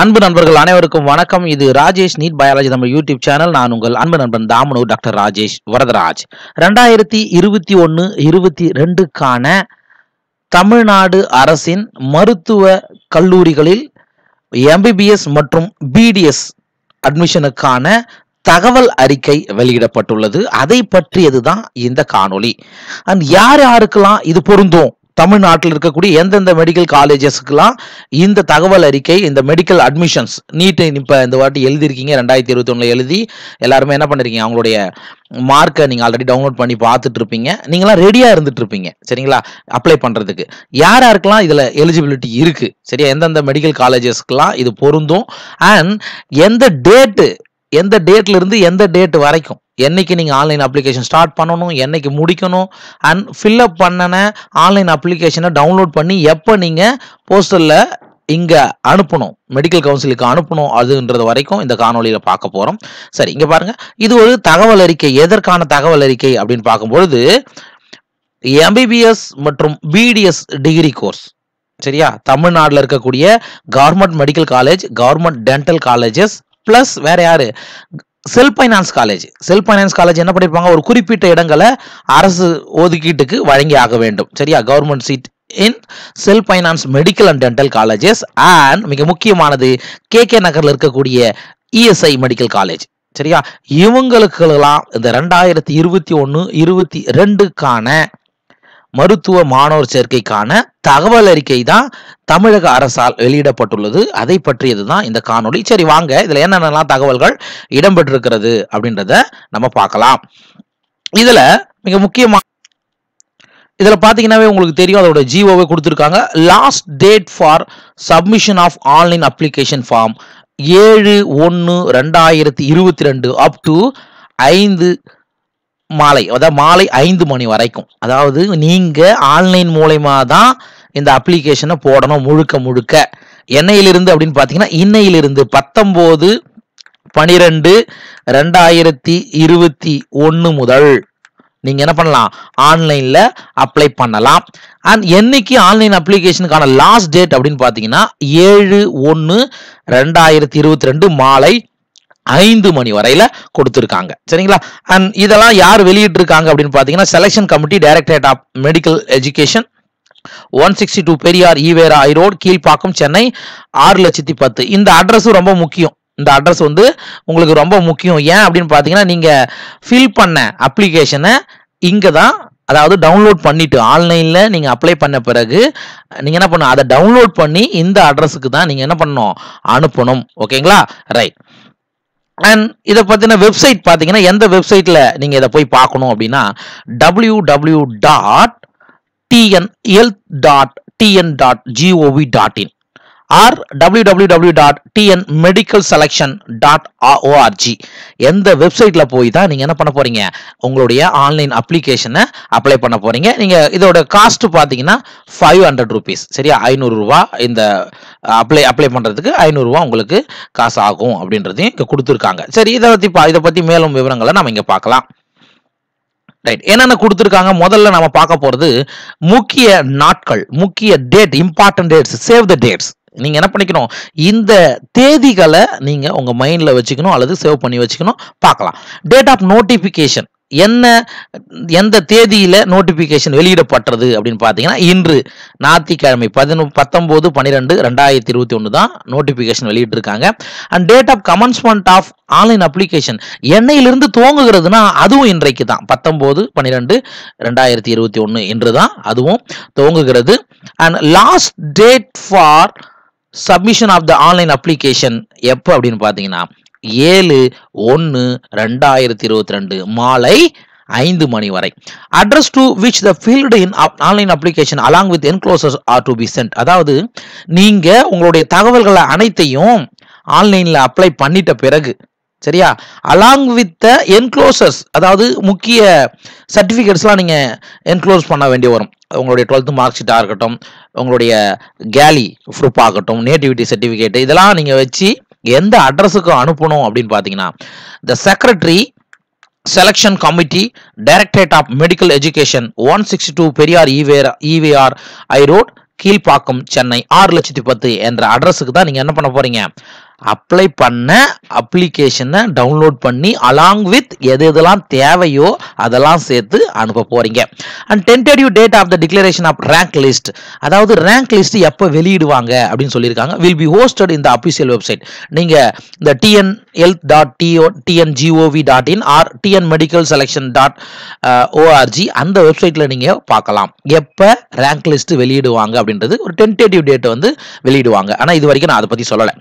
அன்பு நண்பர்கள் அனைவருக்கும் வணக்கம் இது ராஜேஷ் நீட் பயாலஜி நம்ம யூடியூப் சேனல் நான் உங்கள் அன்பு நண்பன் தாமனு டாக்டர் ராஜேஷ் வரதராஜ் ரெண்டாயிரத்தி இருபத்தி ஒன்று இருபத்தி ரெண்டுக்கான தமிழ்நாடு அரசின் மருத்துவ கல்லூரிகளில் எம்பிபிஎஸ் மற்றும் பிடிஎஸ் அட்மிஷனுக்கான தகவல் அறிக்கை வெளியிடப்பட்டுள்ளது அதை பற்றியது தான் இந்த காணொளி அண்ட் யார் யாருக்கெல்லாம் இது பொருந்தும் தமிழ்நாட்டில் இருக்கக்கூடிய எந்தெந்த மெடிக்கல் காலேஜஸ்க்குலாம் இந்த தகவல் அறிக்கை இந்த மெடிக்கல் அட்மிஷன்ஸ் நீட்டு இப்போ இந்த வாட்டி எழுதியிருக்கீங்க ரெண்டாயிரத்தி இருபத்தி ஒன்றில் எழுதி எல்லாருமே என்ன பண்ணிருக்கீங்க அவங்களுடைய மார்க்கை நீங்கள் ஆல்ரெடி டவுன்லோட் பண்ணி பார்த்துட்டு இருப்பீங்க நீங்களாம் ரெடியாக இருந்துட்டு இருப்பீங்க சரிங்களா அப்ளை பண்ணுறதுக்கு யார் யாருக்கெல்லாம் இதில் எலிஜிபிலிட்டி இருக்குது சரியா எந்தெந்த மெடிக்கல் காலேஜஸ்க்கெல்லாம் இது பொருந்தும் அண்ட் எந்த டேட்டு எந்த இருந்து எந்த டேட் வரைக்கும் என்னைக்கு நீங்கள் ஆன்லைன் அப்ளிகேஷன் ஸ்டார்ட் பண்ணணும் என்னைக்கு முடிக்கணும் அண்ட் அப் பண்ணன ஆன்லைன் அப்ளிகேஷனை டவுன்லோட் பண்ணி எப்போ நீங்கள் போஸ்டலில் இங்கே அனுப்பணும் மெடிக்கல் கவுன்சிலுக்கு அனுப்பணும் அதுன்றது வரைக்கும் இந்த காணொலியில் பார்க்க போகிறோம் சரி இங்கே பாருங்கள் இது ஒரு தகவல் அறிக்கை எதற்கான தகவல் அறிக்கை அப்படின்னு பார்க்கும்பொழுது எம்பிபிஎஸ் மற்றும் பிடிஎஸ் டிகிரி கோர்ஸ் சரியா தமிழ்நாட்டில் இருக்கக்கூடிய government medical college government dental colleges plus வேற யாரு self finance college self finance college என்ன பண்ணிருப்பாங்க ஒரு குறிப்பிட்ட இடங்களை அரசு ஒதுக்கீட்டுக்கு வழங்கி ஆக வேண்டும் சரியா government seat in self finance medical and dental colleges and மிக முக்கியமானது கே கே நகரில் இருக்கக்கூடிய இஎஸ்ஐ மெடிக்கல் காலேஜ் சரியா இவங்களுக்கெல்லாம் இந்த ரெண்டாயிரத்தி இருபத்தி ஒன்று இருபத்தி ரெண்டுக்கான மருத்துவ மாணவர் சேர்க்கைக்கான தகவல் அறிக்கை தான் தமிழக அரசால் வெளியிடப்பட்டுள்ளது அதை பற்றியது தான் இந்த காணொலி சரி வாங்க இதில் என்னென்னலாம் தகவல்கள் இடம்பெற்றிருக்கிறது அப்படின்றத நம்ம பார்க்கலாம் இதில் மிக முக்கியமாக இதில் பார்த்தீங்கன்னாவே உங்களுக்கு தெரியும் அதோட ஜிஓவை கொடுத்துருக்காங்க last date for submission of online application form ஏழு ஒன்று ரெண்டாயிரத்தி இருபத்தி ரெண்டு அப் டு ஐந்து மாலை அதாவது மாலை ஐந்து மணி வரைக்கும் அதாவது நீங்கள் ஆன்லைன் மூலயமா தான் இந்த அப்ளிகேஷனை போடணும் முழுக்க முழுக்க என்னையிலிருந்து அப்படின்னு பார்த்தீங்கன்னா இன்னையிலிருந்து பத்தொம்போது பனிரெண்டு ரெண்டாயிரத்தி இருபத்தி ஒன்று முதல் நீங்கள் என்ன பண்ணலாம் ஆன்லைனில் அப்ளை பண்ணலாம் அண்ட் என்னைக்கு ஆன்லைன் அப்ளிகேஷனுக்கான லாஸ்ட் டேட் அப்படின்னு பார்த்தீங்கன்னா ஏழு ஒன்று ரெண்டாயிரத்தி இருபத்தி ரெண்டு மாலை ஐந்து மணி வரையில கொடுத்துருக்காங்க சரிங்களா அண்ட் இதெல்லாம் யார் வெளியிட்டு இருக்காங்க அப்படின்னு பார்த்தீங்கன்னா selection committee directorate of medical education one sixty two Periyar EVR high road Kilpauk Chennai ஆறு லட்சத்தி பத்து இந்த அட்ரஸும் ரொம்ப முக்கியம் இந்த அட்ரஸ் வந்து உங்களுக்கு ரொம்ப முக்கியம் ஏன் அப்படின்னு பார்த்தீங்கன்னா நீங்கள் ஃபில் பண்ண அப்ளிகேஷனை இங்கே தான் அதாவது டவுன்லோட் பண்ணிவிட்டு ஆன்லைனில் நீங்கள் அப்ளை பண்ண பிறகு நீங்கள் என்ன பண்ணணும் அதை டவுன்லோட் பண்ணி இந்த அட்ரஸுக்கு தான் நீங்கள் என்ன பண்ணணும் அனுப்பணும் ஓகேங்களா ரைட் அண்ட் இதை பற்றின வெப்சைட் பார்த்தீங்கன்னா எந்த வெப்சைட்டில் நீங்கள் இதை போய் பார்க்கணும் அப்படின்னா W W dot TN health dot TN dot gov dot in or W W W dot TN medical selection dot O R G எந்த வெப்சைட்டில் போய் தான் நீங்கள் என்ன பண்ண போகிறீங்க உங்களுடைய ஆன்லைன் அப்ளிகேஷனை அப்ளை பண்ண போகிறீங்க நீங்கள் இதோட காஸ்ட் பார்த்தீங்கன்னா ஃபைவ் ஹண்ட்ரட் ருபீஸ் சரியா ஐநூறுரூவா இந்த அப்ளை அப்ளை பண்ணுறதுக்கு ஐநூறுரூவா உங்களுக்கு காசு ஆகும் அப்படின்றதையும் இங்கே கொடுத்துருக்காங்க சரி இதை பற்றி இதை பற்றி மேலும் விவரங்களை நம்ம இங்கே பார்க்கலாம் ரைட் என்னென்ன கொடுத்துருக்காங்க முதல்ல நம்ம பார்க்க போகிறது முக்கிய நாட்கள் முக்கிய date important dates save the dates நீங்கள் என்ன பண்ணிக்கணும் இந்த தேதிகளை நீங்கள் உங்கள் மைண்டில் வச்சுக்கணும் அல்லது சேவ் பண்ணி வச்சுக்கணும் பார்க்கலாம் டேட் ஆஃப் நோட்டிஃபிகேஷன் என்ன எந்த தேதியில் நோட்டிஃபிகேஷன் வெளியிடப்பட்டது அப்படின்னு பார்த்தீங்கன்னா இன்று ஞாயிற்றுக்கிழமை பதினொ பத்தொம்போது பன்னிரெண்டு ரெண்டாயிரத்தி இருபத்தி ஒன்று தான் நோட்டிஃபிகேஷன் வெளியிட்டிருக்காங்க and date of commencement of online application எண்ணெயிலிருந்து துவங்குகிறதுனா அதுவும் இன்றைக்கு தான் பத்தொம்போது பன்னிரெண்டு ரெண்டாயிரத்தி இருபத்தி ஒன்று இன்று தான் அதுவும் துவங்குகிறது and last date for submission of the online application எப்போ அப்படின்னு பார்த்தீங்கன்னா ஏழு ஒன்று ரெண்டாயிரத்தி இருபத்தி ரெண்டு மாலை ஐந்து மணி வரை address to which the filled in online application along with enclosures are to be sent அதாவது நீங்கள் உங்களுடைய தகவல்களை அனைத்தையும் ஆன்லைனில் அப்ளை பண்ணிட்ட பிறகு சரியா அலாங் வித் த என்க்ளோசர்ஸ் அதாவது முக்கிய சர்டிஃபிகேட்ஸ்லாம் நீங்கள் என்க்ளோஸ் பண்ண வேண்டிய வரும் உங்களுடைய டுவெல்த்து மார்க் ஷீட்டாக இருக்கட்டும் உங்களுடைய கேலி ப்ரூப் ஆகட்டும் நேட்டிவிட்டி சர்டிஃபிகேட்டு இதெல்லாம் நீங்கள் வச்சு எந்த அட்ரஸுக்கு அனுப்பணும் அப்படின்னு பார்த்தீங்கன்னா the secretary selection committee directorate of medical education one sixty two Periyar EVR EVR high road Kilpauk Chennai ஆறு லட்சத்தி பத்து என்ற அட்ரஸுக்கு தான் நீங்கள் என்ன பண்ண போகிறீங்க அப்ளை பண்ண அப்ளிகேஷனை டவுன்லோட் பண்ணி அலாங் வித் எது எதெல்லாம் தேவையோ அதெல்லாம் சேர்த்து அனுப்ப போகிறீங்க and tentative date of the declaration of rank list அதாவது ரேங்க் லிஸ்ட் எப்போ வெளியிடுவாங்க அப்படின்னு சொல்லியிருக்காங்க வில் பி ஹோஸ்டட் இந்த அபிஷியல் வெப்சைட் நீங்கள் இந்த டிஎன் ஹெல்த் டாட் டிஓ TN G O V dot in or TN medical selection dot O R G அந்த வெப்சைட்டில் நீங்கள் பார்க்கலாம் எப்போ ரேங்க் லிஸ்ட் வெளியிடுவாங்க அப்படின்றது ஒரு டென்டேட்டிவ் டேட்டை வந்து வெளியிடுவாங்க ஆனால் இது வரைக்கும் நான் அதை பற்றி சொல்லலை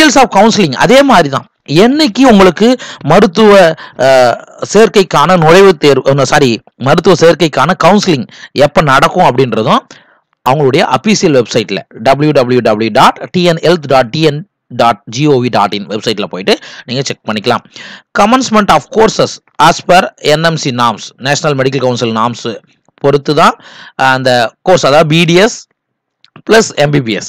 மெட்டீரியல்ஸ் ஆஃப் கவுன்சிலிங் அதே மாதிரி தான் என்னைக்கு உங்களுக்கு மருத்துவ சேர்க்கைக்கான நுழைவுத் தேர்வு சாரி மருத்துவ சேர்க்கைக்கான கவுன்சிலிங் எப்போ நடக்கும் அப்படின்றதும் அவங்களுடைய அபிஷியல் வெப்சைட்டில் W W W dot TN health dot TN dot gov dot in வெப்சைட்டில் போயிட்டு நீங்கள் செக் பண்ணிக்கலாம் commencement of courses as per NMC norms national medical council norms பொறுத்து தான் அந்த கோர்ஸ் அதாவது BDS plus MBBS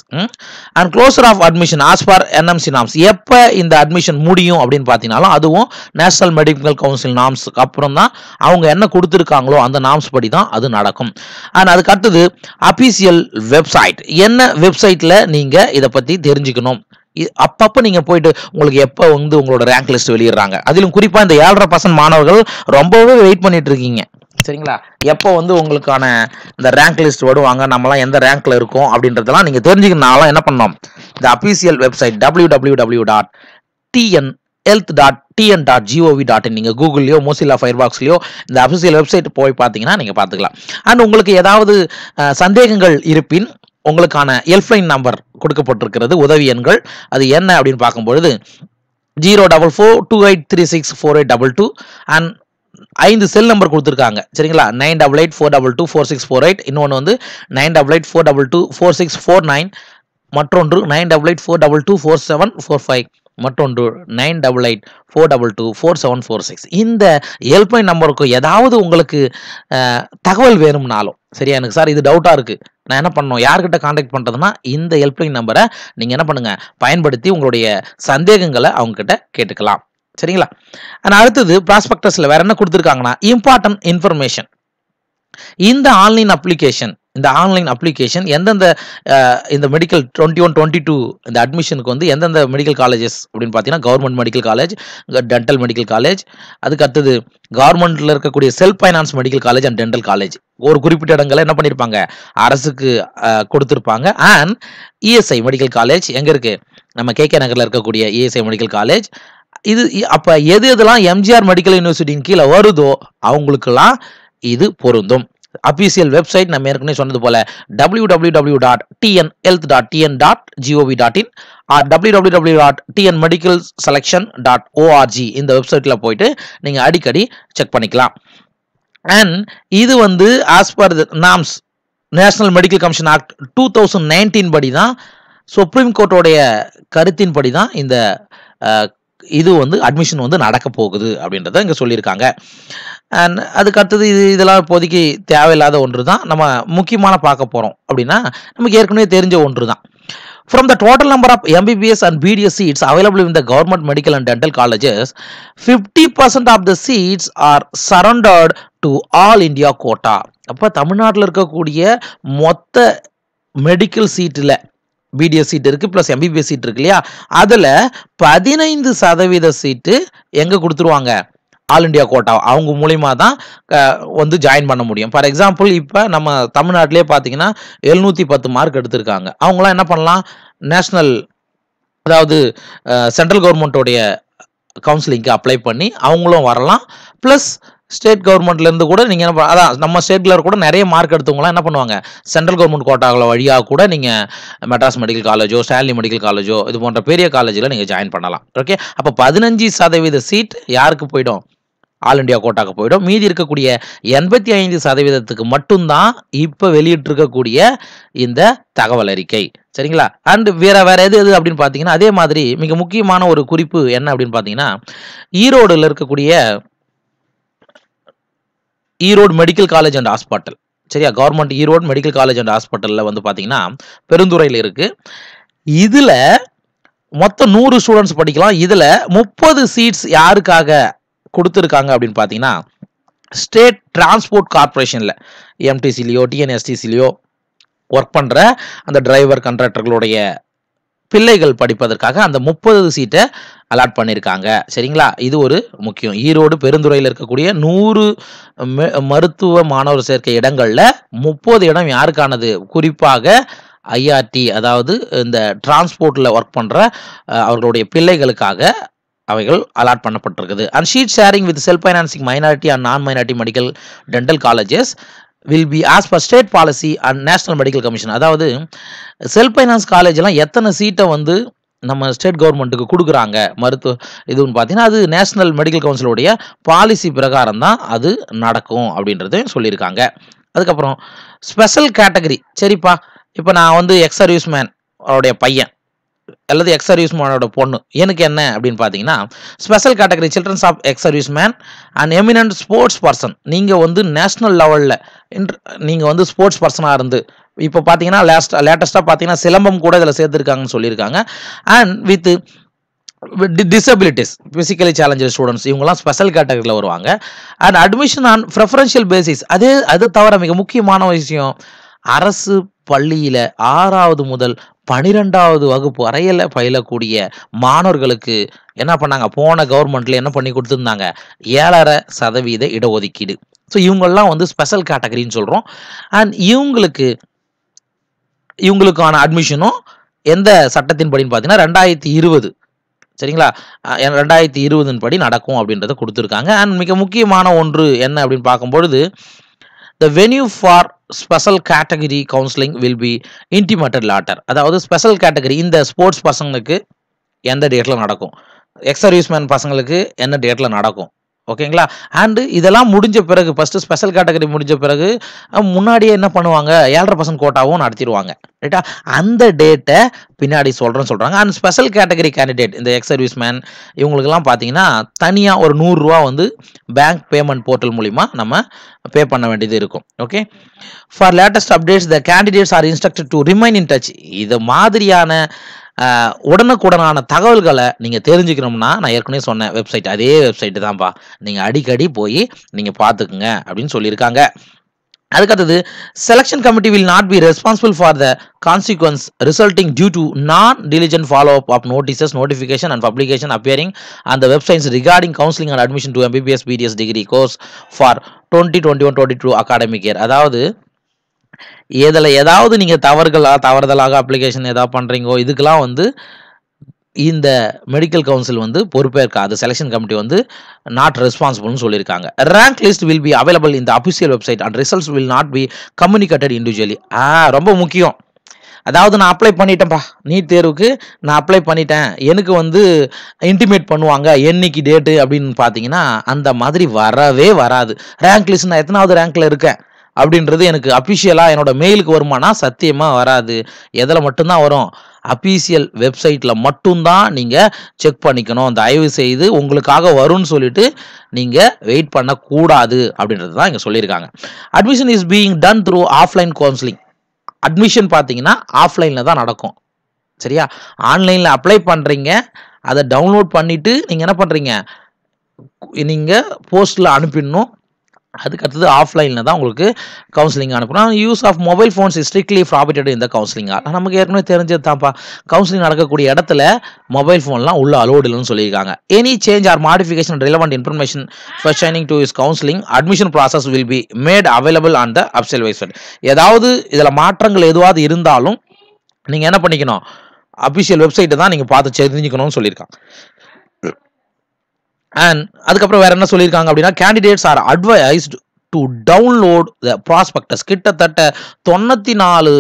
and closure of admission as for NMC norms எப்போ இந்த அட்மிஷன் முடியும் அப்படின்னு பார்த்தீங்கனாலும் அதுவும் நேஷனல் மெடிக்கல் கவுன்சில் நாம்ஸுக்கு அப்புறம் தான் அவங்க என்ன கொடுத்துருக்காங்களோ அந்த நாம்ஸ் படி தான் அது நடக்கும் அண்ட் அதுக்கு அடுத்தது அஃபீஷியல் வெப்சைட் என்ன வெப்சைட்டில் நீங்கள் இதை பற்றி தெரிஞ்சுக்கணும் அப்பப்போ நீங்கள் போயிட்டு உங்களுக்கு எப்போ வந்து உங்களோட ரேங்க் லிஸ்ட் வெளியிடுறாங்க அதிலும் குறிப்பாக இந்த ஏழரை பர்சன்ட் மாணவர்கள் ரொம்பவே வெயிட் பண்ணிட்டு இருக்கீங்க சரிங்களா எப்போ வந்து உங்களுக்கான இந்த ரேங்க் லிஸ்ட் வருவாங்க நம்மலாம் எந்த ரேங்க்ல இருக்கோம் அப்படின்றதெல்லாம் நீங்கள் தெரிஞ்சுக்கணும்னாலும் என்ன பண்ணோம் இந்த official website W W W dot TN health dot TN dot gov dot in நீங்கள் கூகுள்லையோ மோசிலா பாக்ஸ்லையோ இந்த அஃபிஷியல் வெப்சைட் போய் பார்த்தீங்கன்னா நீங்கள் பார்த்துக்கலாம் அண்ட் உங்களுக்கு ஏதாவது சந்தேகங்கள் இருப்பின் உங்களுக்கான ஹெல்ப்லைன் நம்பர் கொடுக்கப்பட்டிருக்கிறது உதவி எண்கள் அது என்ன அப்படின்னு பார்க்கும்பொழுது zero double four two eight three six four eight double two and ஐந்து செல் நம்பர் கொடுத்துருக்காங்க சரிங்களா nine double eight four double two four six four eight இன்னொன்று வந்து nine double eight four double two four six four nine மற்றொன்று nine double eight four double two four seven four five மற்றொன்று nine double eight four double two four seven four six இந்த helpline நம்பருக்கு ஏதாவது உங்களுக்கு தகவல் வேணும்னாலும் சரியா எனக்கு சார் இது டவுட்டாக இருக்குது நான் என்ன பண்ணணும் யார்கிட்ட காண்டாக்ட் பண்ணுறதுன்னா இந்த ஹெல்ப்லைன் நம்பரை நீங்கள் என்ன பண்ணுங்கள் பயன்படுத்தி உங்களுடைய சந்தேகங்களை அவங்கக்கிட்ட கேட்டுக்கலாம் சரிங்களா அண்ட் அடுத்தது ப்ராஸ்பெக்டஸில் வேற என்ன கொடுத்துருக்காங்கன்னா இம்பார்ட்டன்ட் இன்ஃபர்மேஷன் இந்த ஆன்லைன் அப்ளிகேஷன் இந்த ஆன்லைன் அப்ளிகேஷன் எந்தெந்த இந்த medical twenty one twenty two இந்த அட்மிஷனுக்கு வந்து எந்தெந்த மெடிக்கல் காலேஜஸ் அப்படின்னு பார்த்தீங்கன்னா government medical college dental medical college அதுக்கு அடுத்தது கவர்மெண்ட்டில் இருக்கக்கூடிய self finance medical college and dental college ஒரு குறிப்பிட்ட இடங்களில் என்ன பண்ணியிருப்பாங்க அரசுக்கு கொடுத்துருப்பாங்க and ESI e medical college எங்கே இருக்குது நம்ம கே கே நகரில் இருக்கக்கூடிய இஎஸ்ஐ மெடிக்கல் காலேஜ் இது அப்போ எது எதெல்லாம் எம்ஜிஆர் மெடிக்கல் யூனிவர்சிட்டியின் கீழே வருதோ அவங்களுக்கெல்லாம் இது பொருந்தும் அபிஷியல் வெப்சைட் நம்ம ஏற்கனவே சொன்னது போல W W W dot TN health dot TN dot gov dot in or W W W dot TN medical selection dot ORG இந்த வெப்சைட்டில் போயிட்டு நீங்கள் அடிக்கடி செக் பண்ணிக்கலாம் அண்ட் இது வந்து as per the norms national medical commission act two thousand nineteen படி தான் சுப்ரீம் கோர்ட்டோடைய கருத்தின் படி தான் இந்த இது வந்து அட்மிஷன் வந்து நடக்க போகுது அப்படின்றத இங்கே சொல்லியிருக்காங்க அண்ட் அதுக்கு அடுத்தது இது இதெல்லாம் இப்போதைக்கு தேவையில்லாத ஒன்று தான் நம்ம முக்கியமான பார்க்க போகிறோம் அப்படின்னா நமக்கு ஏற்கனவே தெரிஞ்ச ஒன்று தான் the total number of MBBS and BDS seats available in the government medical and dental colleges fifty percent of the seats are surrendered to all India quota அப்போ தமிழ்நாட்டில் இருக்கக்கூடிய மொத்த மெடிக்கல் சீட்டில் பிடிஎஸ் சீட் இருக்குது ப்ளஸ் எம்பிபிஎஸ் சீட் இருக்கு இல்லையா அதில் பதினைந்து சதவீத சீட்டு எங்கே கொடுத்துருவாங்க ஆல் இண்டியா கோட்டா அவங்க மூலிமா தான் வந்து ஜாயின் பண்ண முடியும் ஃபார் எக்ஸாம்பிள் இப்போ நம்ம தமிழ்நாட்டிலே பார்த்தீங்கன்னா எழுநூற்றி பத்து மார்க் எடுத்திருக்காங்க அவங்களாம் என்ன பண்ணலாம் நேஷ்னல் அதாவது சென்ட்ரல் கவர்மெண்ட்டோடைய கவுன்சிலிங்க்கு அப்ளை பண்ணி அவங்களும் வரலாம் ப்ளஸ் ஸ்டேட் கவர்மெண்ட்லேருந்து கூட நீங்கள் என்ன அதான் நம்ம ஸ்டேட்டில் கூட நிறைய மார்க் எடுத்தவங்களாம் என்ன பண்ணுவாங்க சென்ட்ரல் கவர்மெண்ட் கோட்டாவில் வழியாக கூட நீங்கள் மெட்ராஸ் மெடிக்கல் காலேஜோ ஸ்டான்லி மெடிக்கல் காலேஜோ இது போன்ற பெரிய காலேஜில் நீங்கள் ஜாயின் பண்ணலாம் ஓகே அப்போ பதினஞ்சு சதவீத சீட் யாருக்கு போயிடும் ஆல் இண்டியா கோட்டாக்கு போயிடும் மீதி இருக்கக்கூடிய எண்பத்தி ஐந்து சதவீதத்துக்கு மட்டும்தான் இப்போ வெளியிட்டிருக்கக்கூடிய இந்த தகவல் அறிக்கை சரிங்களா அண்ட் வேற வேற எது எது அப்படின்னு பார்த்தீங்கன்னா அதே மாதிரி மிக முக்கியமான ஒரு குறிப்பு என்ன அப்படின்னு பார்த்தீங்கன்னா ஈரோடில் இருக்கக்கூடிய Erode medical college and hospital சரியா government Erode medical college and ஹாஸ்பிட்டலில் வந்து பார்த்தீங்கன்னா பெருந்துறையில் இருக்குது இதில் மொத்தம் நூறு ஸ்டூடெண்ட்ஸ் படிக்கலாம் இதில் முப்பது சீட்ஸ் யாருக்காக கொடுத்துருக்காங்க அப்படின்னு பார்த்தீங்கன்னா ஸ்டேட் டிரான்ஸ்போர்ட் கார்பரேஷனில் எம்டிசிலேயோ டிஎன்எஸ்டிசிலேயோ ஒர்க் பண்ணுற அந்த டிரைவர் கண்ட்ராக்டர்களுடைய பிள்ளைகள் படிப்பதற்காக அந்த முப்பது சீட்டை அலாட் பண்ணியிருக்காங்க சரிங்களா இது ஒரு முக்கியம் ஈரோடு பெருந்துறையில் இருக்கக்கூடிய நூறு மருத்துவ மாணவர் சேர்க்கை இடங்களில் முப்பது இடம் யாருக்கானது குறிப்பாக ஐஆர்டி அதாவது இந்த டிரான்ஸ்போர்ட்டில் ஒர்க் பண்ணுற அவர்களுடைய பிள்ளைகளுக்காக அவைகள் அலாட் பண்ணப்பட்டிருக்குது and seat sharing with self financing minority and non minority medical dental colleges will be as per state policy and national medical commission அதாவது செல்ஃப் ஃபைனான்ஸ் காலேஜெலாம் எத்தனை சீட்டை வந்து நம்ம ஸ்டேட் கவர்மெண்ட்டுக்கு கொடுக்குறாங்க மருத்துவ இதுன்னு பார்த்தீங்கன்னா அது நேஷனல் மெடிக்கல் கவுன்சிலுடைய பாலிசி பிரகாரம் தான் அது நடக்கும் அப்படின்றதையும் சொல்லியிருக்காங்க அதுக்கப்புறம் ஸ்பெஷல் கேட்டகரி சரிப்பா இப்போ நான் வந்து எக்ஸ் மேன் அவருடைய பையன் அல்லது எக்ஸ் சர்வீஸ் மேனோட பொண்ணு எனக்கு என்ன அப்படின்னு பார்த்தீங்கன்னா special category children's of ex service man and eminent sports person நீங்கள் வந்து நேஷனல் லெவலில் இன்ட் நீங்கள் வந்து ஸ்போர்ட்ஸ் பர்சனாக இருந்து இப்போ பார்த்தீங்கன்னா லேஸ்ட் லேட்டஸ்ட்டாக பார்த்தீங்கன்னா சிலம்பம் கூட இதில் சேர்த்துருக்காங்கன்னு சொல்லியிருக்காங்க and with disabilities physically challenges students இவங்கலாம் ஸ்பெஷல் கேட்டகரியில் வருவாங்க and admission on preferential basis அதே அது தவிர மிக முக்கியமான விஷயம் அரசு பள்ளியில் ஆறாவது முதல் பனிரெண்டாவது வகுப்பு வரையில் பயிலக்கூடிய மாணவர்களுக்கு என்ன பண்ணாங்க போன கவர்மெண்ட்டில் என்ன பண்ணி கொடுத்துருந்தாங்க ஏழரை சதவீத இடஒதுக்கீடு ஸோ இவங்கெல்லாம் வந்து ஸ்பெஷல் கேட்டகரின்னு சொல்கிறோம் அண்ட் இவங்களுக்கு இவங்களுக்கான அட்மிஷனும் எந்த சட்டத்தின்படின்னு பார்த்தீங்கன்னா ரெண்டாயிரத்தி இருபது சரிங்களா ரெண்டாயிரத்தி இருபதின் படி நடக்கும் அப்படின்றத கொடுத்துருக்காங்க அண்ட் மிக முக்கியமான ஒன்று என்ன அப்படின்னு பார்க்கும்பொழுது the venue for special category counselling will be intimated later அதாவது ஸ்பெஷல் கேட்டகரி இந்த ஸ்போர்ட்ஸ் பசங்களுக்கு எந்த டேட்டில் நடக்கும் எக்ஸ் பசங்களுக்கு என்ன டேட்டில் நடக்கும் ஓகேங்களா அண்டு இதெல்லாம் முடிஞ்ச பிறகு ஃபஸ்ட்டு ஸ்பெஷல் கேட்டகரி முடிஞ்ச பிறகு முன்னாடியே என்ன பண்ணுவாங்க ஏழரை பர்சன்ட் கோட்டாவும் நடத்திடுவாங்க ரைட்டா அந்த டேட்டை பின்னாடி சொல்கிறேன்னு சொல்கிறாங்க அண்ட் ஸ்பெஷல் கேட்டகரி கேண்டிடேட் இந்த எக்ஸ் சர்வீஸ் மேன் இவங்களுக்குலாம் பார்த்தீங்கன்னா தனியாக ஒரு நூறுரூவா வந்து பேங்க் பேமெண்ட் போர்ட்டல் மூலிமா நம்ம பே பண்ண வேண்டியது இருக்கும் okay for latest updates the candidates are instructed to remain in touch இது மாதிரியான உடனுக்குடனான தகவல்களை நீங்கள் தெரிஞ்சுக்கணும்னா நான் ஏற்கனவே சொன்னேன் வெப்சைட் அதே வெப்சைட்டு தான்ப்பா நீங்கள் அடிக்கடி போய் நீங்கள் பார்த்துக்குங்க அப்படின்னு சொல்லியிருக்காங்க அதுக்கடுத்தது selection committee will not be responsible for the consequence resulting due to non diligent follow up of notices notification and publication appearing அந்த websites regarding counselling and admission to MBBS BDS degree course for twenty twenty one twenty two academic year அதாவது இதில் ஏதாவது நீங்கள் தவறுகளாக தவறுதலாக application ஏதாவது பண்ணுறீங்கோ இதுக்கெலாம் வந்து இந்த மெடிக்கல் கவுன்சில் வந்து பொறுப்பேற்க அது செலெக்ஷன் கமிட்டி வந்து நாட் ரெஸ்பான்சிபிள்னு சொல்லியிருக்காங்க rank list will be available இந்த official website and results will not be communicated individually ஆ ரொம்ப முக்கியம் அதாவது நான் அப்ளை பண்ணிட்டேன்ப்பா நீட் தேர்வுக்கு நான் அப்ளை பண்ணிட்டேன் எனக்கு வந்து இன்டிமேட் பண்ணுவாங்க என்னைக்கு டேட்டு அப்படின்னு பார்த்தீங்கன்னா அந்த மாதிரி வரவே வராது ரேங்க் லிஸ்ட் நான் எத்தனாவது ரேங்க்ல இருக்கேன் அப்படின்றது எனக்கு அஃபிஷியலாக என்னோட மெயிலுக்கு வருமானா சத்தியமாக வராது எதில் மட்டும்தான் வரும் அஃபீஷியல் வெப்சைட்டில் மட்டும்தான் நீங்கள் செக் பண்ணிக்கணும் தயவு செய்து உங்களுக்காக வரும்னு சொல்லிட்டு நீங்கள் வெயிட் பண்ணக்கூடாது அப்படின்றது தான் இங்கே சொல்லியிருக்காங்க admission is being done through offline counselling admission பார்த்தீங்கன்னா ஆஃப்லைனில் தான் நடக்கும் சரியா ஆன்லைனில் அப்ளை பண்ணுறீங்க அதை டவுன்லோட் பண்ணிவிட்டு நீங்கள் என்ன பண்ணுறீங்க நீங்கள் போஸ்ட்டில் அனுப்பிடணும் அதுக்கு அடுத்தது ஆஃப்லைனில் தான் உங்களுக்கு கவுன்சிலிங் அனுப்பணும் use of mobile phones strictly prohibited இந்த கவுன்சிலிங்காக நமக்கு ஏற்கனவே தெரிஞ்சது தான்ப்பா கவுன்சிலிங் நடக்கக்கூடிய இடத்துல மொபைல் ஃபோன்லாம் உள்ள அலோடு இல்லைன்னு சொல்லியிருக்காங்க any change or modification relevant information pertaining to is counselling admission process will be made available on the official website ஏதாவது இதில் மாற்றங்கள் எதுவாவது இருந்தாலும் நீங்கள் என்ன பண்ணிக்கணும் அஃபிஷியல் வெப்சைட்டை தான் நீங்கள் பார்த்து தெரிஞ்சுக்கணும்னு சொல்லியிருக்காங்க அண்ட் அதுக்கப்புறம் வேற என்ன சொல்லியிருக்காங்க அப்படின்னா candidates are advised to download the prospectus கிட்டத்தட்ட தொண்ணூற்றி நாலு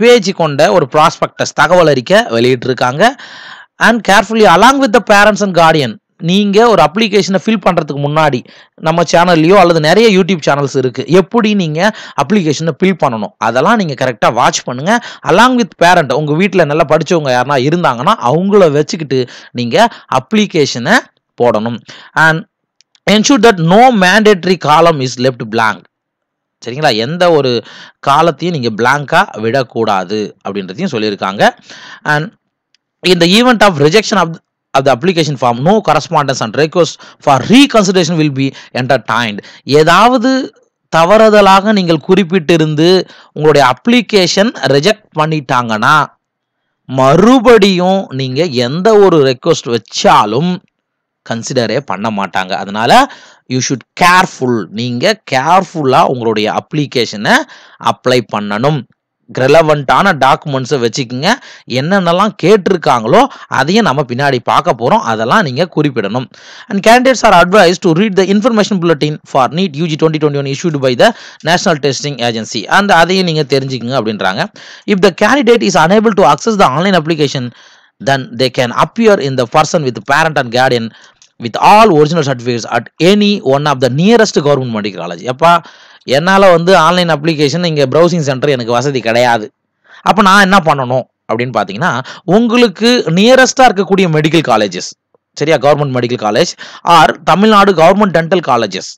பேஜ் கொண்ட ஒரு ப்ராஸ்பெக்டஸ் தகவல் அறிக்க வெளியிட்ருக்காங்க and carefully along with the parents and guardian நீங்கள் ஒரு அப்ளிகேஷனை ஃபில் பண்ணுறதுக்கு முன்னாடி நம்ம சேனல்லையோ அல்லது நிறைய யூடியூப் சேனல்ஸ் இருக்குது எப்படி நீங்கள் அப்ளிகேஷனை ஃபில் பண்ணணும் அதெல்லாம் நீங்கள் கரெக்டாக வாட்ச் பண்ணுங்கள் அலாங் வித் பேரண்ட் உங்கள் வீட்டில் நல்லா படித்தவங்க யாருனா இருந்தாங்கன்னா அவங்கள வச்சுக்கிட்டு நீங்கள் அப்ளிகேஷனை போடணும் and ensure that no mandatory column is left blank சரிங்களா எந்த ஒரு காலத்தையும் நீங்கள் பிளாங்காக விடக்கூடாது அப்படின்றதையும் சொல்லியிருக்காங்க அண்ட் இந்த event of rejection of up the application form no correspondence and request for reconsideration will be entertained ஏதாவது தவறுதலாக நீங்கள் குறிப்பிட்டிருந்து உங்களுடைய அப்ளிகேஷன் ரிஜெக்ட் பண்ணிட்டாங்கன்னா மறுபடியும் நீங்கள் எந்த ஒரு ரெக்வஸ்ட் வச்சாலும் கன்சிடரே பண்ண மாட்டாங்க அதனால யூ ஷுட் கேர்ஃபுல் நீங்கள் கேர்ஃபுல்லாக உங்களுடைய அப்ளிகேஷனை அப்ளை பண்ணணும் ரெலவெண்ட்டான டாக்குமெண்ட்ஸை வச்சுக்கோங்க என்னென்னலாம் கேட்டிருக்காங்களோ அதையும் நம்ம பின்னாடி பார்க்க போகிறோம் அதெல்லாம் நீங்கள் குறிப்பிடணும் and candidates are advise to read the information bulletin for NEET UG twenty twenty one issued by the National Testing Agency அந்த அதையும் நீங்கள் தெரிஞ்சுக்கங்க அப்படின்றாங்க if the candidate is unable to access the online application then they can appear in the person with parent and guardian with all original certificates at any one of the nearest government medical college அப்பா என்னால் வந்து online application இங்கே browsing centre எனக்கு வசதி கிடையாது அப்போ நான் என்ன பண்ணணும் அப்படின்னு பார்த்தீங்கன்னா உங்களுக்கு நியரஸ்டாக இருக்கக்கூடிய மெடிக்கல் காலேஜஸ் சரியா government medical college or Tamil Nadu government dental colleges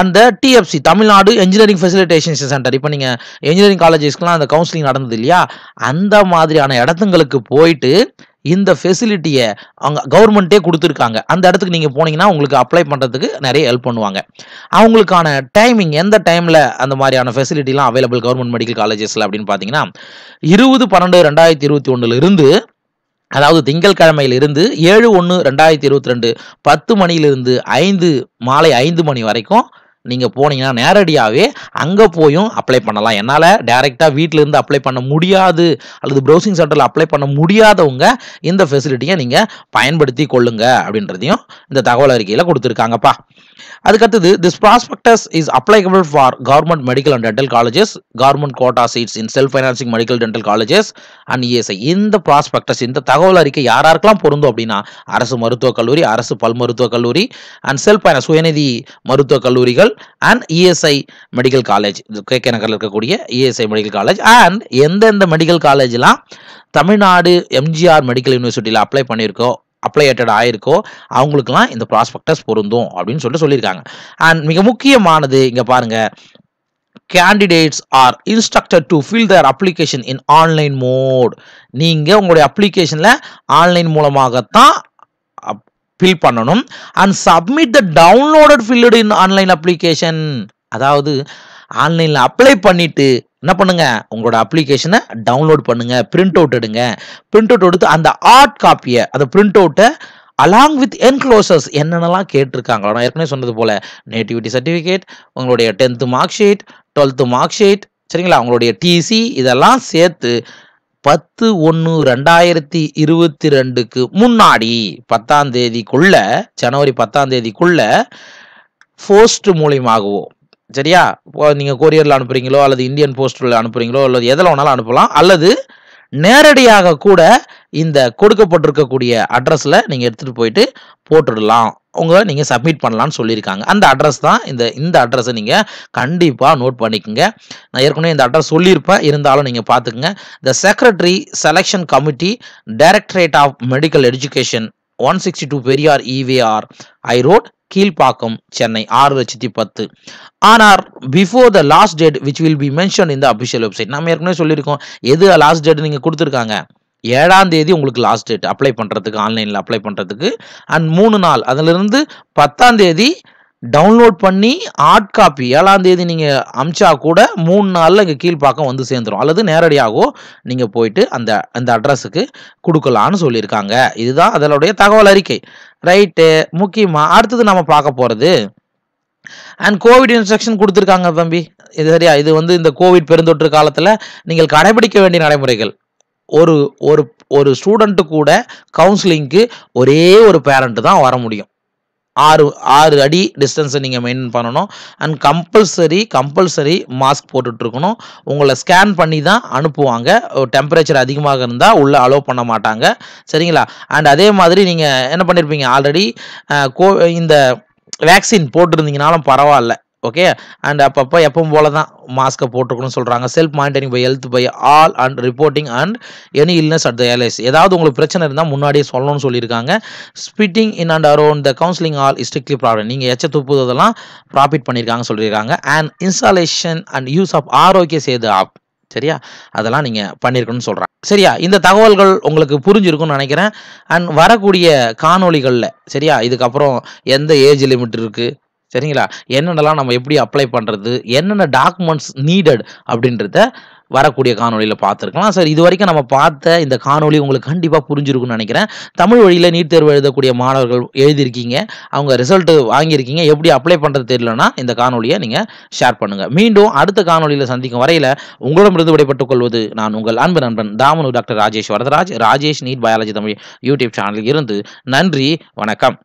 அந்த TFC Tamil Nadu engineering facilitation centre இப்போ நீங்கள் என்ஜினியரிங் காலேஜஸ்க்குலாம் அந்த கவுன்சிலிங் நடந்தது இல்லையா அந்த மாதிரியான இடத்துங்களுக்கு போயிட்டு இந்த ஃபெசிலிட்டியை அவங்க கவர்மெண்ட்டே கொடுத்துருக்காங்க அந்த இடத்துக்கு நீங்கள் போனீங்கன்னா உங்களுக்கு அப்ளை பண்ணுறதுக்கு நிறைய ஹெல்ப் பண்ணுவாங்க அவங்களுக்கான டைமிங் எந்த டைமில் அந்த மாதிரியான ஃபெசிலிட்டிலாம் அவைலபிள் கவர்மெண்ட் மெடிக்கல் காலேஜஸில் அப்படின்னு பார்த்தீங்கன்னா இருபது பன்னெண்டு ரெண்டாயிரத்தி இருபத்தி ஒன்றுலேருந்து அதாவது திங்கட்கிழமையில் இருந்து ஏழு ஒன்று ரெண்டாயிரத்தி இருபத்தி ரெண்டு பத்து மணியிலிருந்து ஐந்து மாலை ஐந்து மணி வரைக்கும் நீங்கள் போனீங்கன்னா நேரடியாகவே அங்கே போயும் அப்ளை பண்ணலாம் என்னால் டேரெக்டாக வீட்டிலேருந்து அப்ளை பண்ண முடியாது அல்லது ப்ரௌசிங் சென்டரில் அப்ளை பண்ண முடியாதவங்க இந்த ஃபெசிலிட்டியை நீங்கள் பயன்படுத்தி கொள்ளுங்க அப்படின்றதையும் இந்த தகவல் அறிக்கையில் கொடுத்துருக்காங்கப்பா அதுக்கடுத்தது this prospectus is applicable for government medical and dental colleges government quota seats in self financing medical dental colleges and ESI இந்த ப்ராஸ்பெக்டஸ் இந்த தகவல் அறிக்கை யாராருக்கெல்லாம் பொருந்தும் அப்படின்னா அரசு மருத்துவக் கல்லூரி அரசு பல் மருத்துவக் கல்லூரி அண்ட் செல்ஃப் ஃபைனான்ஸ் சுயநிதி மருத்துவக் கல்லூரிகள் அண்ட் இஎஸ்ஐ மெடிக்கல் காலேஜ் இது கே கே நகரில் இருக்கக்கூடிய இஎஸ்ஐ மெடிக்கல் காலேஜ் அண்ட் எந்தெந்த மெடிக்கல் காலேஜ்லாம் தமிழ்நாடு எம்ஜிஆர் மெடிக்கல் யூனிவர்சிட்டியில் அப்ளை பண்ணியிருக்கோ அப்ளை அப்ளையேட்டட் ஆயிருக்கோ அவங்களுக்குலாம் இந்த ப்ராஸ்பெக்டஸ் பொருந்தும் அப்படின்னு சொல்லிட்டு சொல்லியிருக்காங்க அண்ட் மிக முக்கியமானது இங்கே பாருங்க candidates are instructed to fill their application in online mode நீங்கள் உங்களுடைய அப்ளிகேஷனில் ஆன்லைன் மூலமாகத்தான் ஃபில் பண்ணணும் and submit the downloaded filled in online application அதாவது ஆன்லைனில் அப்ளை பண்ணிவிட்டு என்ன பண்ணுங்க உங்களோட அப்ளிகேஷனை டவுன்லோட் பண்ணுங்க பிரிண்ட் அவுட் எடுங்க பிரிண்ட் அவுட் எடுத்து அந்த ஆர்ட் காப்பியை அந்த பிரிண்ட் அவுட்டை அலாங் வித் என்க்ளோசஸ் என்னென்னலாம் கேட்டிருக்காங்களோ நான் ஏற்கனவே சொன்னது போல் நேட்டிவிட்டி சர்டிஃபிகேட் உங்களுடைய tenth mark sheet twelfth mark sheet சரிங்களா உங்களுடைய டிசி இதெல்லாம் சேர்த்து பத்து ஒன்று ரெண்டாயிரத்தி இருபத்தி ரெண்டுக்கு முன்னாடி பத்தாம் தேதிக்குள்ள ஜனவரி பத்தாம் தேதிக்குள்ள போஸ்ட் மூலியமாகவோ சரியா நீங்கள் கொரியரில் அனுப்புறீங்களோ அல்லது இந்தியன் போஸ்டில் அனுப்புகிறீங்களோ அல்லது எதில் வேணாலும் அனுப்பலாம் அல்லது நேரடியாக கூட இந்த கொடுக்கப்பட்டிருக்கக்கூடிய அட்ரஸில் நீங்கள் எடுத்துகிட்டு போயிட்டு போட்டுடலாம் உங்களை நீங்கள் சப்மிட் பண்ணலான்னு சொல்லியிருக்காங்க அந்த அட்ரஸ் தான் இந்த இந்த அட்ரஸை நீங்கள் கண்டிப்பாக நோட் பண்ணிக்கோங்க நான் ஏற்கனவே இந்த அட்ரஸ் சொல்லியிருப்பேன் இருந்தாலும் நீங்கள் பார்த்துக்குங்க the secretary selection committee directorate of medical education one sixty two Periyar EVR high road Kilpauk Chennai ஆறு லட்சத்தி பத்து ஆனால் before the last date which will be mention இந்த அபிஷியல் வெப்சைட் நம்ம ஏற்கனவே சொல்லியிருக்கோம் எது லாஸ்ட் டேட் நீங்கள் கொடுத்துருக்காங்க ஏழாம் தேதி உங்களுக்கு லாஸ்ட் டேட் அப்ளை பண்ணுறதுக்கு ஆன்லைனில் அப்ளை பண்ணுறதுக்கு அண்ட் மூணு நாள் அதிலிருந்து பத்தாம் தேதி டவுன்லோட் பண்ணி ஹார்ட் காப்பி ஏழாம் தேதி நீங்கள் அமிச்சா கூட மூணு நாளில் இங்கே கீழ்ப்பாக்கம் வந்து சேர்ந்துடும் அல்லது நேரடியாகவோ நீங்கள் போயிட்டு அந்த அந்த அட்ரஸுக்கு கொடுக்கலான்னு சொல்லியிருக்காங்க இதுதான் அதனுடைய தகவல் அறிக்கை ரைட்டு முக்கியமாக அடுத்தது நம்ம பார்க்க போகிறது அண்ட் கோவிட் இன்ஸ்ட்ரக்ஷன் கொடுத்துருக்காங்க தம்பி இது சரியா இது வந்து இந்த கோவிட் பெருந்தொற்று காலத்தில் நீங்கள் கடைபிடிக்க வேண்டிய நடைமுறைகள் ஒரு ஒரு ஒரு ஸ்டூடெண்ட்டு கூட கவுன்சிலிங்க்கு ஒரே ஒரு பேரண்ட்டு தான் வர முடியும் ஆறு ஆறு அடி டிஸ்டன்ஸை நீங்கள் மெயின்டைன் பண்ணணும் அண்ட் கம்பல்சரி கம்பல்சரி மாஸ்க் போட்டுட்ருக்கணும் உங்களை ஸ்கேன் பண்ணி தான் அனுப்புவாங்க டெம்பரேச்சர் அதிகமாக இருந்தால் உள்ளே அலோவ் பண்ண மாட்டாங்க சரிங்களா அண்ட் அதே மாதிரி நீங்கள் என்ன பண்ணியிருப்பீங்க ஆல்ரெடி கோ இந்த வேக்சின் போட்டிருந்தீங்கனாலும் பரவாயில்ல ஓகே அண்ட் அப்பப்போ எப்பவும் போல தான் மாஸ்க்கை போட்டுக்கணும்னு சொல்கிறாங்க self monitoring by health by all and reporting and any illness at the earliest ஏதாவது உங்களுக்கு பிரச்சனை இருந்தால் முன்னாடியே சொல்லணும்னு சொல்லியிருக்காங்க spitting in and around the counselling hall strictly problem நீங்கள் எச்ச துப்புதெல்லாம் ப்ராஃபிட் பண்ணியிருக்காங்க சொல்லியிருக்காங்க and installation and use of Aarogya Setu app சரியா அதெல்லாம் நீங்கள் பண்ணியிருக்கணும்னு சொல்கிறேன் சரியா இந்த தகவல்கள் உங்களுக்கு புரிஞ்சிருக்கும்னு நினைக்கிறேன் அண்ட் வரக்கூடிய காணொலிகளில் சரியா இதுக்கப்புறம் எந்த ஏஜ் லிமிட் இருக்குது சரிங்களா என்னென்னலாம் நம்ம எப்படி அப்ளை பண்ணுறது என்னென்ன டாக்குமெண்ட்ஸ் நீடட் அப்படின்றத வரக்கூடிய காணொலியில் பார்த்துருக்கலாம் சார் இது வரைக்கும் நம்ம பார்த்த இந்த காணொலி உங்களுக்கு கண்டிப்பாக புரிஞ்சிருக்குன்னு நினைக்கிறேன் தமிழ் வழியில் நீட் தேர்வு எழுதக்கூடிய மாணவர்கள் எழுதியிருக்கீங்க அவங்க ரிசல்ட்டு வாங்கியிருக்கீங்க எப்படி அப்ளை பண்ணுறது தெரியலனா இந்த காணொலியை நீங்கள் ஷேர் பண்ணுங்கள் மீண்டும் அடுத்த காணொலியில் சந்திக்கும் வரையில் உங்களிடமிருந்து விடைபட்டுக் கொள்வது நான் உங்கள் அன்பு நண்பன் தாமனு doctor Rajesh Varadaraj Rajesh NEET biology Tamil YouTube சேனலில் இருந்து நன்றி வணக்கம்